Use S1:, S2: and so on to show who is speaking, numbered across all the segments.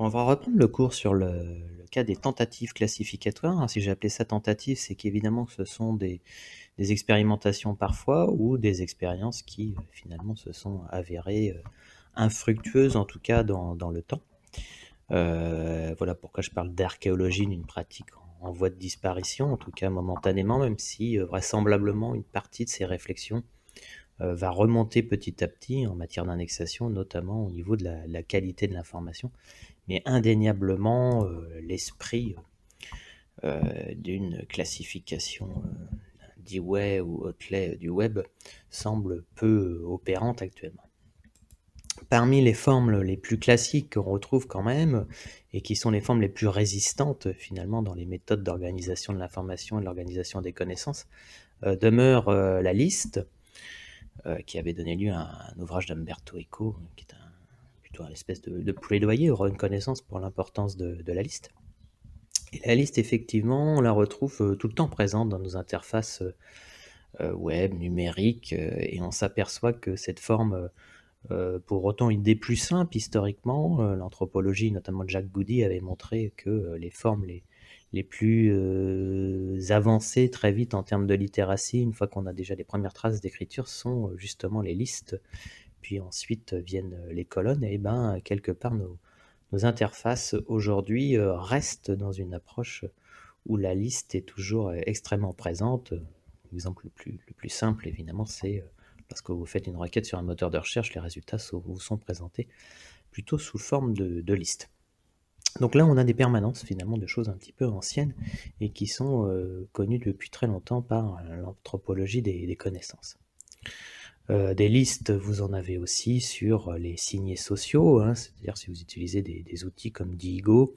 S1: On va reprendre le cours sur le, cas des tentatives classificatoires. Hein. Si j'ai appelé ça tentative, c'est qu'évidemment ce sont des, expérimentations parfois ou des expériences qui euh, finalement se sont avérées euh, infructueuses, en tout cas dans, le temps. Euh, voilà pourquoi je parle d'archéologie d'une pratique en, voie de disparition, en tout cas momentanément, même si vraisemblablement une partie de ces réflexions va remonter petit à petit en matière d'annexation, notamment au niveau de la qualité de l'information mais indéniablement euh, l'esprit euh, d'une classification euh, d'Iway ou Hotley du web semble peu opérante actuellement. Parmi les formes les plus classiques qu'on retrouve quand même, et qui sont les formes les plus résistantes finalement dans les méthodes d'organisation de l'information et de l'organisation des connaissances, demeure la liste, qui avait donné lieu à un ouvrage d'Humberto Eco, qui est un l'espèce espèce de, de aura une connaissance pour l'importance de, la liste. Et la liste, effectivement, on la retrouve euh, tout le temps présente dans nos interfaces euh, euh, web, numériques, et on s'aperçoit que cette forme, pour autant une des plus simples historiquement, l'anthropologie, notamment Jacques Goody, avait montré que les formes les, plus avancées très vite en termes de littératie, une fois qu'on a déjà les premières traces d'écriture, sont justement les listes puis ensuite euh, viennent euh, les colonnes, et eh ben quelque part nos, interfaces aujourd'hui euh, restent dans une approche où la liste est toujours extrêmement présente. L'exemple le plus, simple évidemment c'est parce que vous faites une requête sur un moteur de recherche, les résultats vous sont présentés plutôt sous forme de, liste. Donc là, on a des permanences finalement de choses un petit peu anciennes et qui sont connues depuis très longtemps par l'anthropologie des, connaissances. Euh, des listes, vous en avez aussi sur les signets sociaux, hein, c'est-à-dire si vous utilisez des, outils comme Digo,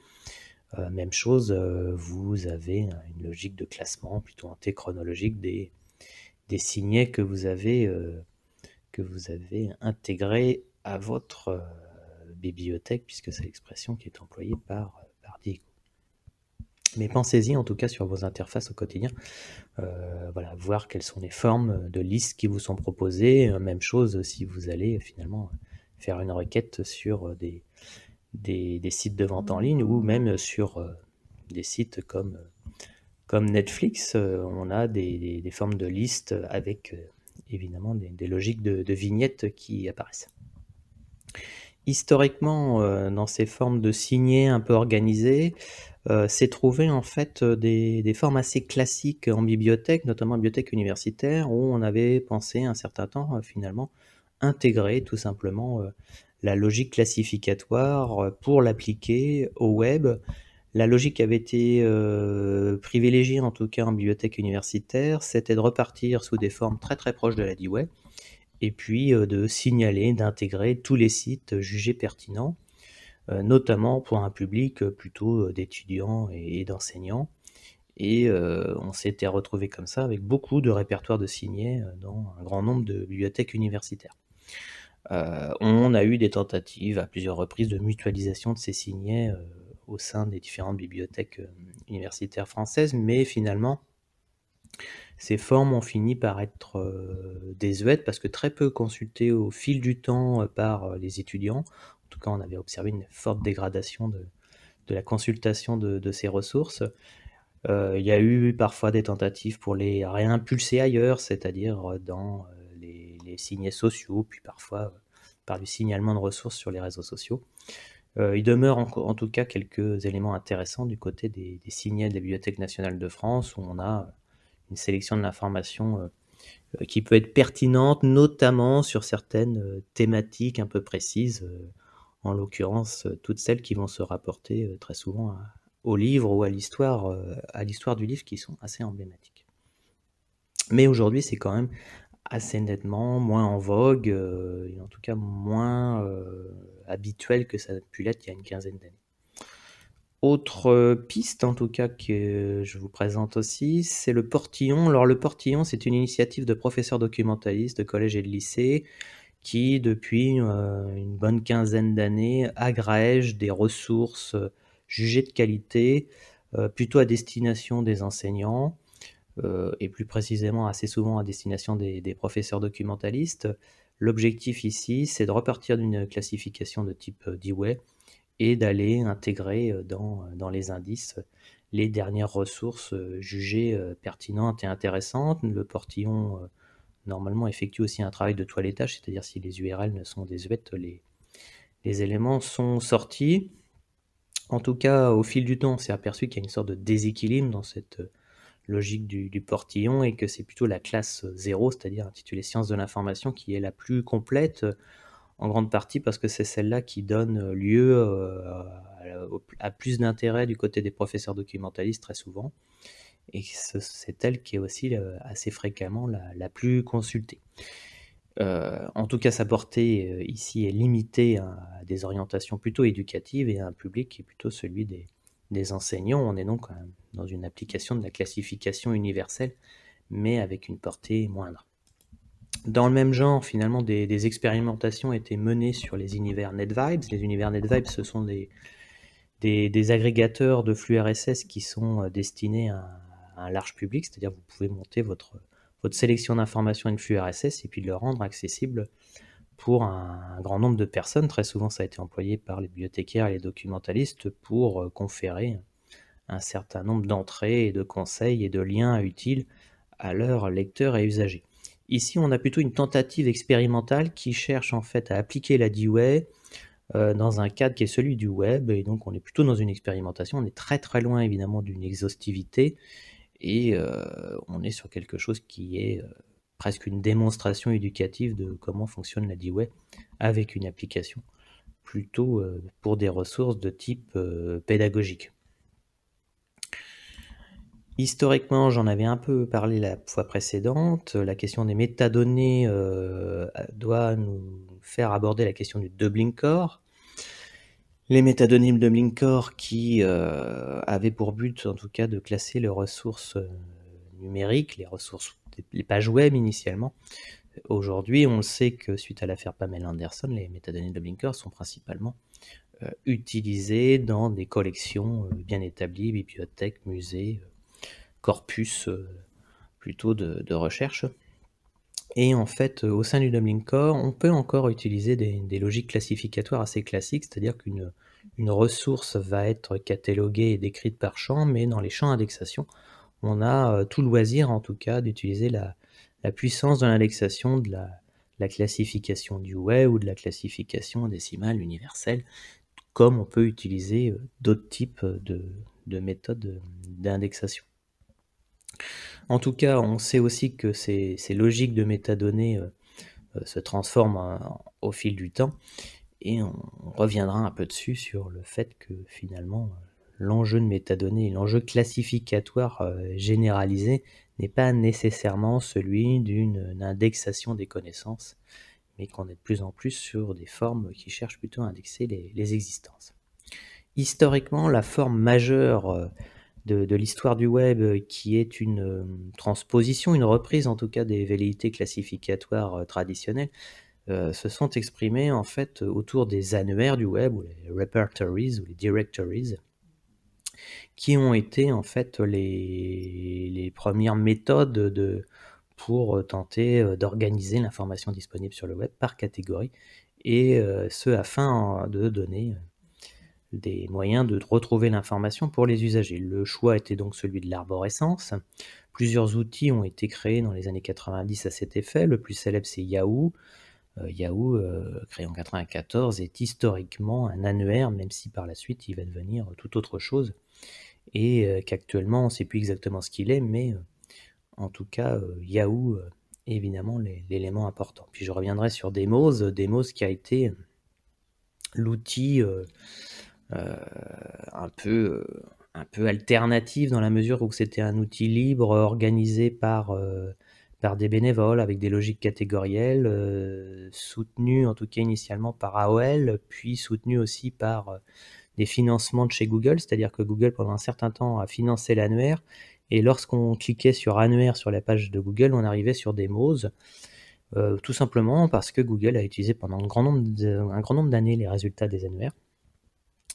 S1: euh, même chose, euh, vous avez une logique de classement plutôt antéchronologique des, des que vous avez, que vous avez intégrés à votre bibliothèque, puisque c'est l'expression qui est employée par mais pensez-y en tout cas sur vos interfaces au quotidien. Euh, voilà, voir quelles sont les formes de listes qui vous sont proposées. Euh, même chose si vous allez euh, finalement faire une requête sur des, des, sites de vente en ligne ou même sur des sites comme, comme Netflix. On a des, formes de listes avec évidemment des, logiques de vignettes qui apparaissent historiquement, euh, dans ces formes de signer un peu organisées, euh, s'est trouvé en fait euh, des, formes assez classiques en bibliothèque, notamment en bibliothèque universitaire, où on avait pensé un certain temps finalement intégrer tout simplement la logique classificatoire pour l'appliquer au web. La logique avait été privilégiée en tout cas en bibliothèque universitaire, c'était de repartir sous des formes très très proches de la D-Web, et puis euh, de signaler, d'intégrer tous les sites jugés pertinents, euh, notamment pour un public euh, plutôt d'étudiants et d'enseignants. Et on s'était retrouvé comme ça avec beaucoup de répertoires de signés dans un grand nombre de bibliothèques universitaires. on a eu des tentatives à plusieurs reprises de mutualisation de ces signets au sein des différentes bibliothèques universitaires françaises, mais finalement, ces formes ont fini par être euh, désuètes parce que très peu consultées au fil du temps euh, par euh, les étudiants. En tout cas, on avait observé une forte dégradation de, la consultation de, ces ressources. il y a eu parfois des tentatives pour les réimpulser ailleurs, c'est-à-dire dans les, signets sociaux, puis parfois par du signalement de ressources sur les réseaux sociaux. il demeure en, tout cas quelques éléments intéressants du côté des, des signets de la Bibliothèque nationale de France, où on a une sélection de l'information euh, euh, qui peut être pertinente, notamment sur certaines euh, thématiques un peu précises, en l'occurrence toutes celles qui vont se rapporter très souvent au livre ou à l'histoire, à l'histoire du livre qui sont assez emblématiques. Mais aujourd'hui, c'est quand même assez nettement moins en vogue, et en tout cas moins habituel que ça a pu l'être il y a une quinzaine d'années. Autre piste, en tout cas, que je vous présente aussi, c'est le Portillon. Alors, le Portillon, c'est une initiative de professeurs documentalistes de collège et de lycée qui, depuis euh, une bonne quinzaine d'années, agrège des ressources euh, jugées de qualité, euh, plutôt à destination des enseignants, et plus précisément assez souvent à destination des, professeurs documentalistes. L'objectif ici, c'est de repartir d'une classification de type D-Way, et d'aller intégrer euh, euh, dans, les indices euh, les dernières ressources jugées pertinentes et intéressantes. Le portillon, normalement, effectue aussi un travail de toilettage, c'est-à-dire si les URL ne sont désuètes, les, les éléments sont sortis. En tout cas, au fil du temps, on s'est aperçu qu'il y a une sorte de déséquilibre dans cette logique du, portillon et que c'est plutôt la classe 0, c'est-à-dire intitulée sciences de l'information, qui est la plus complète en grande partie parce que c'est celle-là qui donne euh, lieu euh, à plus d'intérêt du côté des professeurs documentalistes très souvent. Et c'est elle qui est aussi euh, assez fréquemment la, plus consultée. en tout cas, sa portée ici est limitée à des orientations plutôt éducatives et à un public qui est plutôt celui des enseignants. On est donc dans une application de la classification universelle, mais avec une portée moindre. Dans le même genre, finalement, des, expérimentations étaient menées sur les univers NetVibes. Les univers NetVibes, ce sont des, des, agrégateurs de flux RSS qui sont euh, destinés à, un large public, c'est-à-dire vous pouvez monter votre, votre sélection d'informations et de flux RSS et puis le rendre accessible pour un, grand nombre de personnes. Très souvent, ça a été employé par les bibliothécaires et les documentalistes pour euh, conférer un certain nombre d'entrées et de conseils et de liens utiles à leurs lecteurs et usagers. Ici, on a plutôt une tentative expérimentale qui cherche en fait à appliquer la D-Way euh, dans un cadre qui est celui du web, et donc on est plutôt dans une expérimentation, on est très très loin évidemment d'une exhaustivité, et euh, on est sur quelque chose qui est euh, presque une démonstration éducative de comment fonctionne la D-Way avec une application, plutôt pour des ressources de type pédagogique. Historiquement, j'en avais un peu parlé la fois précédente, la question des métadonnées euh, doit nous faire aborder la question du Dublin core. Les métadonnées Dublin core qui euh, avaient pour but en tout cas de classer les ressources euh, numériques, les ressources, les pages web initialement. Aujourd'hui, on sait que suite à l'affaire Pamela Anderson, les métadonnées de Dublin core sont principalement utilisées dans des collections bien établies, bibliothèques, musées, corpus euh, plutôt de, recherche. Et en fait, euh, au sein du Dublin Core, on peut encore utiliser des, logiques classificatoires assez classiques, c'est-à-dire qu'une une ressource va être cataloguée et décrite par champ, mais dans les champs indexation, on a euh, tout loisir en tout cas d'utiliser la, la, puissance de l'indexation de la, classification du way ou de la classification décimale universelle, comme on peut utiliser d'autres types de méthodes d'indexation. En tout cas, on sait aussi que ces, logiques de métadonnées euh, euh, se transforment au fil du temps. Et on, reviendra un peu dessus sur le fait que finalement, l'enjeu de métadonnées, l'enjeu classificatoire euh, généralisé n'est pas nécessairement celui d'une indexation des connaissances, mais qu'on est de plus en plus sur des formes qui cherchent plutôt à indexer les, les existences. Historiquement, la forme majeure de, l'histoire du web euh, qui est une euh, transposition, une reprise en tout cas des velléités classificatoires euh, traditionnelles, se sont exprimées en fait autour des annuaires du web ou les repertories ou les directories qui ont été en fait les, premières méthodes de, pour tenter d'organiser l'information disponible sur le web par catégorie et ce afin de donner des moyens de retrouver l'information pour les usagers. Le choix était donc celui de l'arborescence. Plusieurs outils ont été créés dans les années 90 à cet effet. Le plus célèbre, c'est Yahoo. Euh, Yahoo, euh, créé en 94, est historiquement un annuaire, même si par la suite il va devenir tout autre chose. Et euh, qu'actuellement, on ne sait plus exactement ce qu'il est, mais en tout cas, Yahoo est évidemment l'élément important. Puis je reviendrai sur Demos, Demos qui a été l'outil euh, un peu euh, un peu alternative dans la mesure où c'était un outil libre organisé par, euh, par des bénévoles avec des logiques catégorielles, soutenus en tout cas initialement par AOL, puis soutenu aussi par des financements de chez Google, c'est-à-dire que Google pendant un certain temps a financé l'annuaire, et lorsqu'on cliquait sur annuaire sur la page de Google, on arrivait sur des MOS. tout simplement parce que Google a utilisé pendant un grand nombre d'années les résultats des annuaires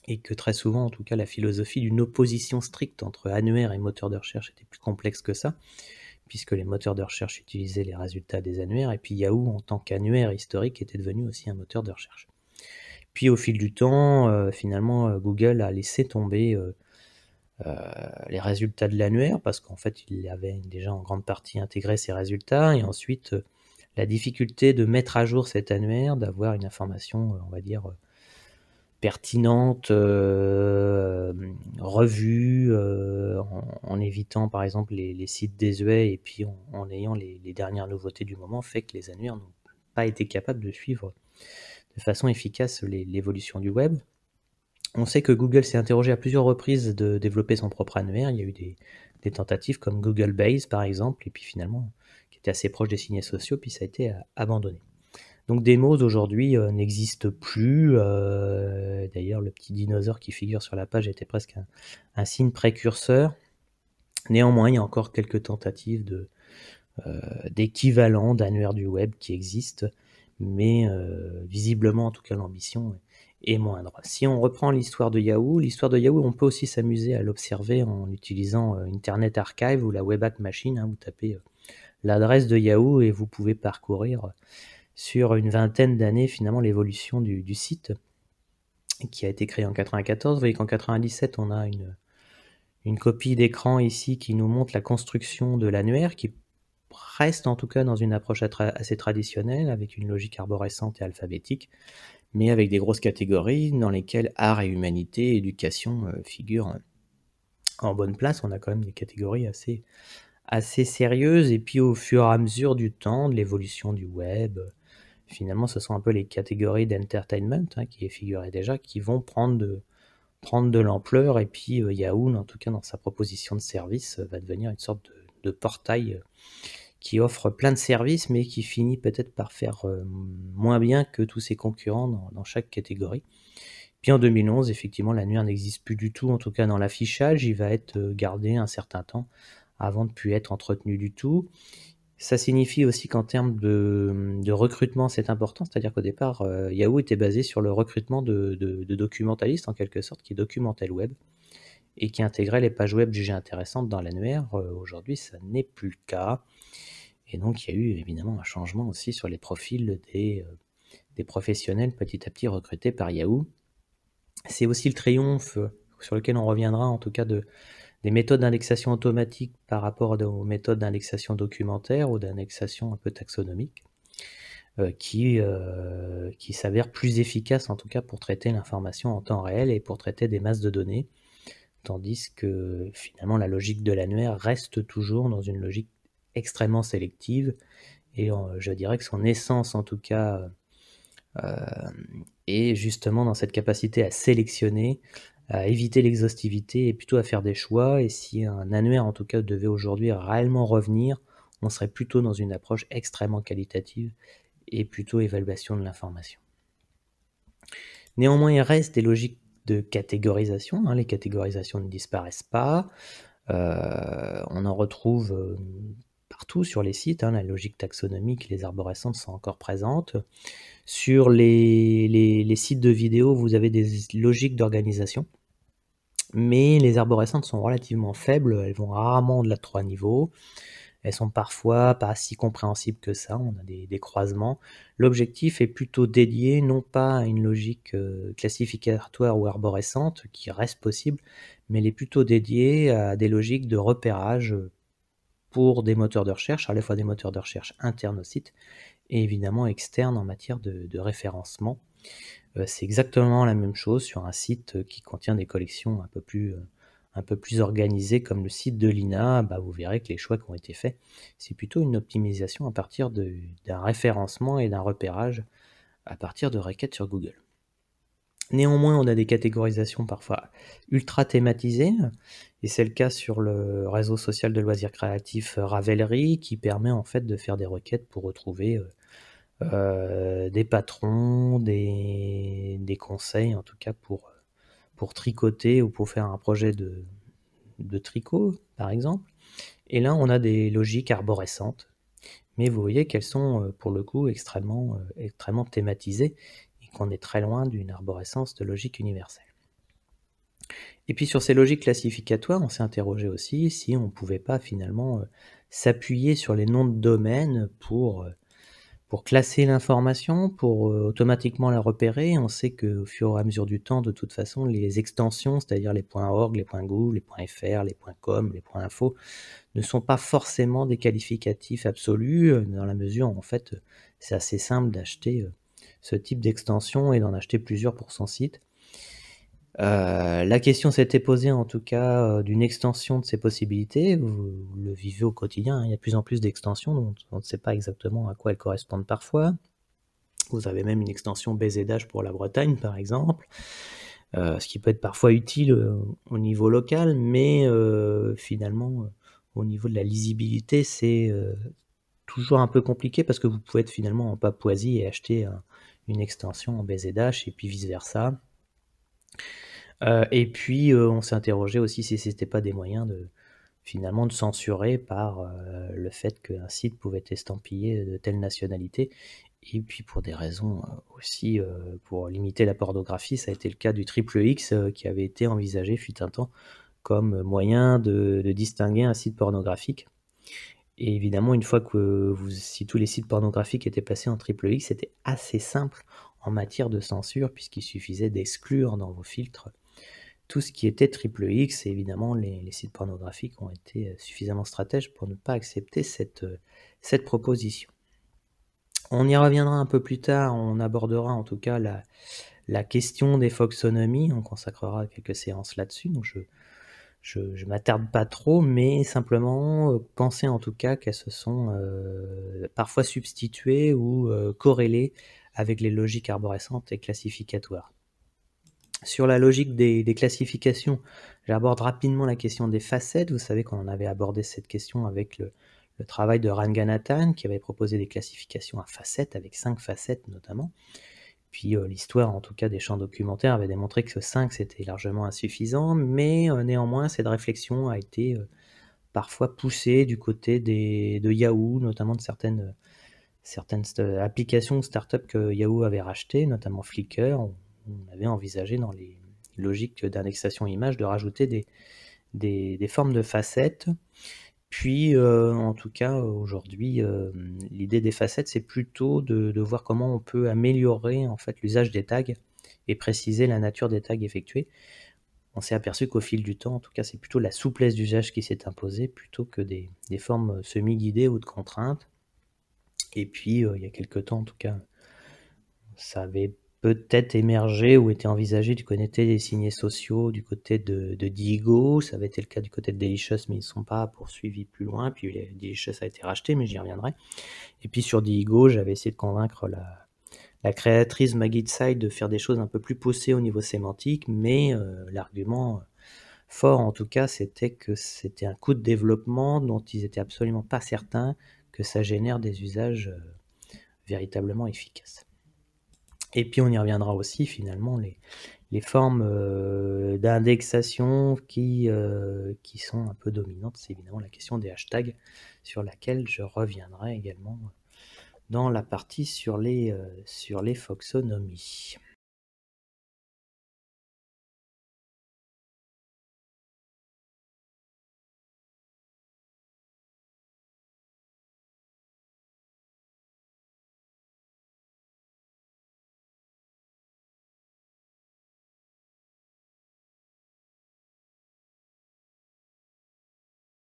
S1: et que très souvent, en tout cas, la philosophie d'une opposition stricte entre annuaire et moteur de recherche était plus complexe que ça, puisque les moteurs de recherche utilisaient les résultats des annuaires, et puis Yahoo, en tant qu'annuaire historique, était devenu aussi un moteur de recherche. Puis au fil du temps, euh, finalement, euh, Google a laissé tomber euh, les résultats de l'annuaire, parce qu'en fait, il avait déjà en grande partie intégré ces résultats, et ensuite, la difficulté de mettre à jour cet annuaire, d'avoir une information, on va dire, pertinente, euh, revues, revue, en, évitant par exemple les, sites désuets et puis en, ayant les, dernières nouveautés du moment, fait que les annuaires n'ont pas été capables de suivre de façon efficace l'évolution du web. On sait que Google s'est interrogé à plusieurs reprises de développer son propre annuaire. Il y a eu des, tentatives comme Google Base par exemple, et puis finalement, qui était assez proche des signes sociaux, puis ça a été euh, abandonné. Donc Demos aujourd'hui euh, n'existe plus. Euh, d'ailleurs, le petit dinosaure qui figure sur la page était presque un, signe précurseur. Néanmoins, il y a encore quelques tentatives de euh, d'équivalent d'annuaire du web qui existent, mais visiblement, en tout cas, l'ambition est moindre. Si on reprend l'histoire de Yahoo, l'histoire de Yahoo, on peut aussi s'amuser à l'observer en utilisant Internet Archive ou la Weback Machine. Hein. vous tapez l'adresse de Yahoo et vous pouvez parcourir sur une vingtaine d'années finalement l'évolution du, site qui a été créé en 94. Vous voyez qu'en 97 on a une, copie d'écran ici qui nous montre la construction de l'annuaire qui reste en tout cas dans une approche assez traditionnelle avec une logique arborescente et alphabétique mais avec des grosses catégories dans lesquelles art et humanité, éducation euh, figurent en bonne place. On a quand même des catégories assez, assez sérieuses. Et puis au fur et à mesure du temps, de l'évolution du web, finalement, ce sont un peu les catégories d'entertainment hein, qui est figuré déjà, qui vont prendre de, l'ampleur. Et puis euh, Yahoo, en tout cas dans sa proposition de service, euh, va devenir une sorte de, portail euh, qui offre plein de services, mais qui finit peut-être par faire moins bien que tous ses concurrents dans, chaque catégorie. Puis en 2011, effectivement, la nuit n'existe plus du tout, en tout cas dans l'affichage, il va être gardé un certain temps avant de ne plus être entretenu du tout. Ça signifie aussi qu'en termes de, recrutement, c'est important, c'est-à-dire qu'au départ, euh, Yahoo était basé sur le recrutement de, documentalistes, en quelque sorte, qui documentaient le web et qui intégraient les pages web jugées intéressantes dans l'annuaire. Euh, aujourd'hui, ça n'est plus le cas. Et donc, il y a eu évidemment un changement aussi sur les profils des euh, professionnels petit à petit recrutés par Yahoo. C'est aussi le triomphe sur lequel on reviendra en tout cas de, des méthodes d'indexation automatique par rapport aux méthodes d'indexation documentaire ou d'indexation un peu taxonomique, euh, qui, euh, qui s'avèrent plus efficaces en tout cas pour traiter l'information en temps réel et pour traiter des masses de données, tandis que finalement la logique de l'annuaire reste toujours dans une logique extrêmement sélective et je dirais que son essence en tout cas euh, est justement dans cette capacité à sélectionner à éviter l'exhaustivité et plutôt à faire des choix. Et si un annuaire en tout cas devait aujourd'hui réellement revenir, on serait plutôt dans une approche extrêmement qualitative et plutôt évaluation de l'information. Néanmoins, il reste des logiques de catégorisation. Hein. Les catégorisations ne disparaissent pas. Euh, on en retrouve euh, partout sur les sites, hein, la logique taxonomique, les arborescentes sont encore présentes. Sur les, sites de vidéos, vous avez des logiques d'organisation, mais les arborescentes sont relativement faibles, elles vont rarement de la de trois niveaux. Elles sont parfois pas si compréhensibles que ça, on a des, croisements. L'objectif est plutôt dédié non pas à une logique euh, classificatoire ou arborescente, qui reste possible, mais elle est plutôt dédié à des logiques de repérage pour des moteurs de recherche, à la fois des moteurs de recherche internes au site et évidemment externes en matière de, référencement. Euh, c'est exactement la même chose sur un site euh, qui contient des collections un peu plus, euh, un peu plus organisées comme le site de l'INA. Bah, vous verrez que les choix qui ont été faits, c'est plutôt une optimisation à partir d'un référencement et d'un repérage à partir de requêtes sur Google. Néanmoins, on a des catégorisations parfois ultra thématisées, et c'est le cas sur le réseau social de loisirs créatifs euh, Ravelry, qui permet en fait de faire des requêtes pour retrouver euh, euh, des patrons, des, des, conseils en tout cas pour, pour tricoter ou pour faire un projet de, de tricot par exemple. Et là, on a des logiques arborescentes mais vous voyez qu'elles sont pour le coup extrêmement, extrêmement thématisées qu'on est très loin d'une arborescence de logique universelle. Et puis sur ces logiques classificatoires, on s'est interrogé aussi si on ne pouvait pas finalement euh, s'appuyer sur les noms de domaines pour, euh, pour classer l'information, pour euh, automatiquement la repérer. On sait qu'au fur et à mesure du temps, de toute façon, les extensions, c'est-à-dire les points .org, les points les .fr, les .com, les .info, ne sont pas forcément des qualificatifs absolus, dans la mesure où en fait c'est assez simple d'acheter ce type d'extension et d'en acheter plusieurs pour son site. Euh, la question s'était posée en tout cas euh, d'une extension de ces possibilités. Vous le vivez au quotidien, hein. il y a de plus en plus d'extensions, dont on ne sait pas exactement à quoi elles correspondent parfois. Vous avez même une extension BZH pour la Bretagne par exemple, euh, ce qui peut être parfois utile au niveau local, mais finalement au niveau de la lisibilité c'est toujours un peu compliqué parce que vous pouvez être finalement en Papouasie et acheter un, une extension en BZH et puis vice-versa. Euh, et puis on euh, on s'interrogeait aussi si ce n'était pas des moyens de finalement de censurer par euh, le fait qu'un site pouvait être estampillé de telle nationalité. Et puis pour des raisons aussi, pour limiter la pornographie, ça a été le cas du triple X qui avait été envisagé fut un temps comme moyen de distinguer un site pornographique. Et évidemment, une fois que vous, si tous les sites pornographiques étaient placés en triple X, c'était assez simple en matière de censure, puisqu'il suffisait d'exclure dans vos filtres tout ce qui était triple X. Et évidemment, les, sites pornographiques ont été euh, suffisamment stratèges pour ne pas accepter euh, cette, proposition. On y reviendra un peu plus tard, on abordera en tout cas la, la question des foxonomies, on consacrera quelques séances là-dessus, donc je je, ne m'attarde pas trop, mais simplement euh, penser en tout cas qu'elles se sont euh, parfois substituées ou euh, corrélées avec les logiques arborescentes et classificatoires. Sur la logique des, classifications, j'aborde rapidement la question des facettes. Vous savez qu'on en avait abordé cette question avec le, le travail de Ranganathan qui avait proposé des classifications à facettes, avec cinq facettes notamment. Puis euh, l'histoire, en tout cas, des champs documentaires avait démontré que 5, c'était largement insuffisant, mais euh, néanmoins, cette réflexion a été euh, parfois poussée du côté de Yahoo, notamment de certaines, certaines applications start-up que Yahoo avait rachetées, notamment Flickr. On, on avait envisagé dans les logiques d'indexation image de rajouter des, des, des formes de facettes. Puis, euh, en tout cas, aujourd'hui, euh, l'idée des facettes, c'est plutôt de, voir comment on peut améliorer en fait l'usage des tags et préciser la nature des tags effectués. On s'est aperçu qu'au fil du temps, en tout cas, c'est plutôt la souplesse d'usage qui s'est imposée plutôt que des, formes semi-guidées ou de contraintes. Et puis, euh, il y a quelques temps, en tout cas, ça avait peut-être émergé ou était envisagé du côté des signés sociaux, du côté de, Diego, Ça avait été le cas du côté de Delicious, mais ils ne sont pas poursuivis plus loin. Puis Delicious a été racheté, mais j'y reviendrai. Et puis sur Diego, j'avais essayé de convaincre la, créatrice Maggie Tsai de faire des choses un peu plus poussées au niveau sémantique, mais euh, l'argument fort en tout cas, c'était que c'était un coup de développement dont ils n'étaient absolument pas certains que ça génère des usages euh, véritablement efficaces. Et puis on y reviendra aussi finalement les, formes euh, d'indexation euh, qui, sont un peu dominantes. C'est évidemment la question des hashtags sur laquelle je reviendrai également dans la partie sur les, euh, sur les foxonomies.